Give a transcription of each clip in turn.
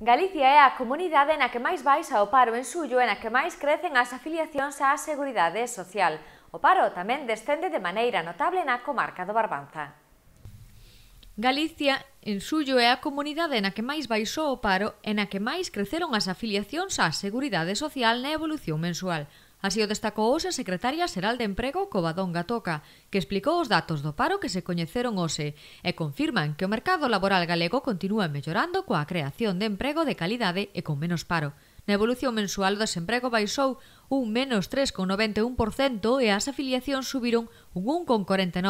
Galicia é a comunidade na que máis baixa o paro en suyo e na que máis crecen as afiliacións á Seguridade Social. O paro tamén descende de maneira notable na comarca do Barbanza. Galicia, en suyo, é a comunidade na que máis baixou o paro e na que máis creceron as afiliacións á Seguridade Social na evolución mensual. Así o destacou hoxe a secretaria xeral de emprego Covadón Gatoca, que explicou os datos do paro que se coñeceron hoxe e confirman que o mercado laboral galego continúa mellorando coa creación de emprego de calidade e con menos paro. Na evolución mensual o desemprego baixou un menos 3,91% e as afiliacións subiron un 1,49%,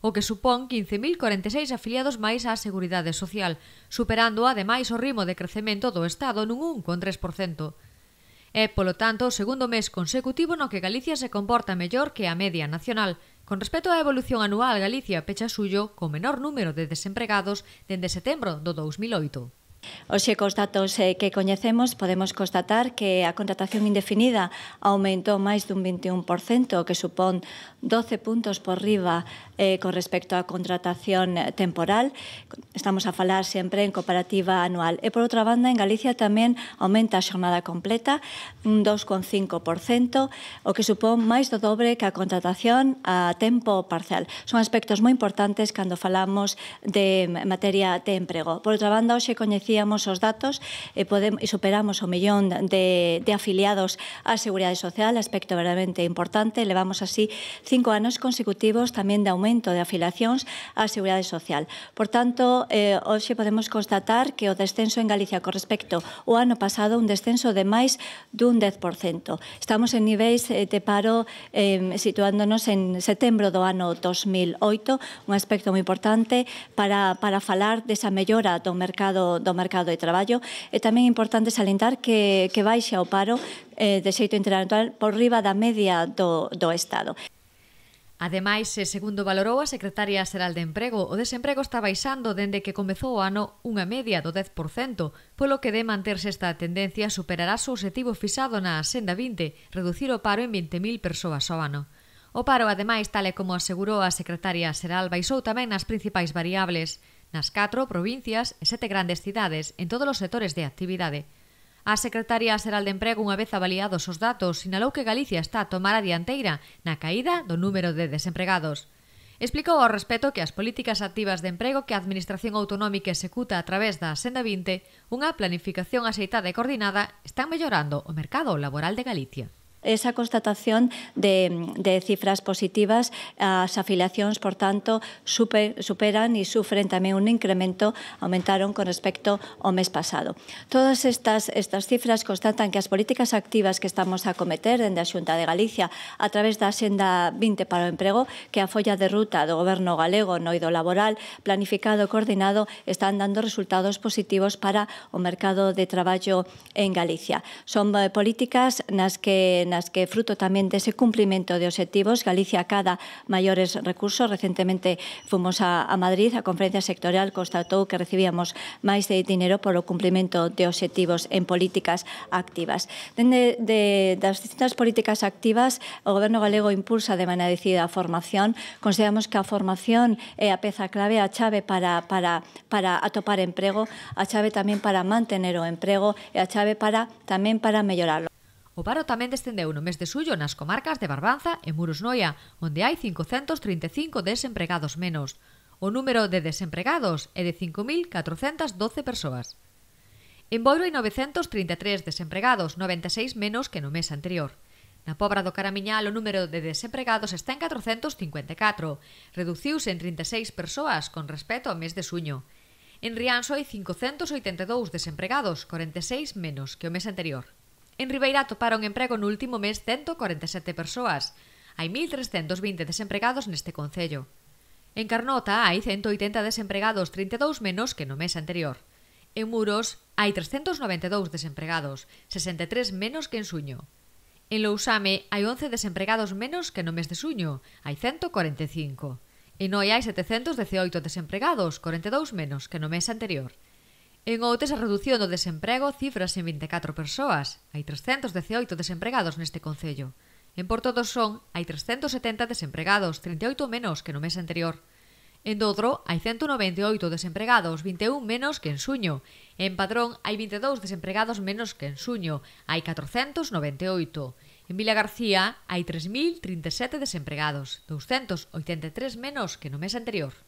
o que supón 15.046 afiliados máis á Seguridade Social, superando ademais o ritmo de crecemento do Estado nun 1,3%. É, polo tanto, o segundo mes consecutivo no que Galicia se comporta mellor que a media nacional. Con respecto á evolución anual, Galicia pecha suyo con menor número de desempregados dende setembro do 2008. Oxe, cos datos eh, que coñecemos, podemos constatar que a contratación indefinida aumentou máis dun 21%, que supón 12 puntos por riba eh, con respecto á contratación temporal. Estamos a falar sempre en comparativa anual. E, por outra banda, en Galicia tamén aumenta a xornada completa, un 2,5%, o que supón máis do dobre que a contratación a tempo parcial. Son aspectos moi importantes cando falamos de materia de emprego. Por outra banda, hoxe coñecí facíamos os datos e, podemos, e superamos o millón de, de afiliados á Seguridade Social, aspecto verdadeiramente importante. Levamos así cinco anos consecutivos tamén de aumento de afiliacións á Seguridade Social. Por tanto, eh, hoxe podemos constatar que o descenso en Galicia con respecto ao ano pasado un descenso de máis dun 10%. Estamos en niveis eh, de paro eh, situándonos en setembro do ano 2008, un aspecto moi importante para, para falar desa mellora do mercado do mercado mercado de traballo e tamén importante salientar que, que baixa o paro eh, de xeito interanual por riba da media do, do Estado. Ademais, eh, segundo valorou a Secretaria Xeral de Emprego, o desemprego está baixando dende que comezou o ano unha media do 10%, polo que de manterse esta tendencia superará o objetivo fixado na Senda 20, reducir o paro en 20.000 persoas ao ano. O paro, ademais, tal como asegurou a Secretaria Xeral, baixou tamén nas principais variables nas catro provincias e sete grandes cidades en todos os sectores de actividade. A Secretaría Xeral de Emprego, unha vez avaliados os datos, sinalou que Galicia está a tomar a dianteira na caída do número de desempregados. Explicou ao respeto que as políticas activas de emprego que a Administración Autonómica executa a través da Senda 20, unha planificación axeitada e coordinada, están mellorando o mercado laboral de Galicia esa constatación de, de cifras positivas, as afiliacións, por tanto, super, superan e sufren tamén un incremento, aumentaron con respecto ao mes pasado. Todas estas, estas cifras constatan que as políticas activas que estamos a cometer dende a Xunta de Galicia a través da Xenda 20 para o Emprego, que a folla de ruta do Goberno galego no ido laboral planificado e coordinado están dando resultados positivos para o mercado de traballo en Galicia. Son eh, políticas nas que que, fruto también de ese cumplimiento de objetivos, Galicia cada mayores recursos. Recientemente fuimos a, Madrid, a conferencia sectorial, constató que recibíamos más de por el cumplimiento de objetivos en políticas activas. Dende de, las distintas políticas activas, el gobierno galego impulsa de manera decidida a formación. Consideramos que a formación es a peza clave, a chave para, para, para atopar empleo, a chave también para mantener o empleo y e a chave para también para mejorarlo. O paro tamén descendeu no mes de suyo nas comarcas de Barbanza e Muros Noia, onde hai 535 desempregados menos. O número de desempregados é de 5.412 persoas. En Boiro hai 933 desempregados, 96 menos que no mes anterior. Na Pobra do Caramiñal o número de desempregados está en 454, reduciuse en 36 persoas con respecto ao mes de suño. En Rianxo hai 582 desempregados, 46 menos que o mes anterior. En Ribeira toparon emprego no último mes 147 persoas. Hai 1.320 desempregados neste concello. En Carnota hai 180 desempregados, 32 menos que no mes anterior. En Muros hai 392 desempregados, 63 menos que en Suño. En Lousame hai 11 desempregados menos que no mes de suño, hai 145. En Noi hai 718 desempregados, 42 menos que no mes anterior. En Outes a reducción do desemprego cifras en 24 persoas. Hai 318 desempregados neste concello. En Porto do Son hai 370 desempregados, 38 menos que no mes anterior. En Dodro hai 198 desempregados, 21 menos que en Suño. En Padrón hai 22 desempregados menos que en Suño, hai 498. En Vila García hai 3.037 desempregados, 283 menos que no mes anterior.